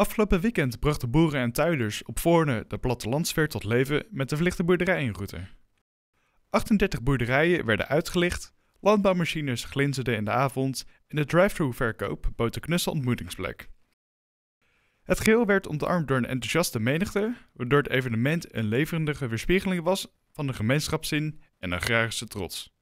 Afgelopen weekend brachten boeren en tuinders op Voorne de plattelandsfeer tot leven met de verlichte boerderijenroute. 38 boerderijen werden uitgelicht, landbouwmachines glinsterden in de avond en de drive through verkoop bood de knusse ontmoetingsplek. Het geheel werd ontarmd door een enthousiaste menigte, waardoor het evenement een levendige weerspiegeling was van de gemeenschapszin en agrarische trots.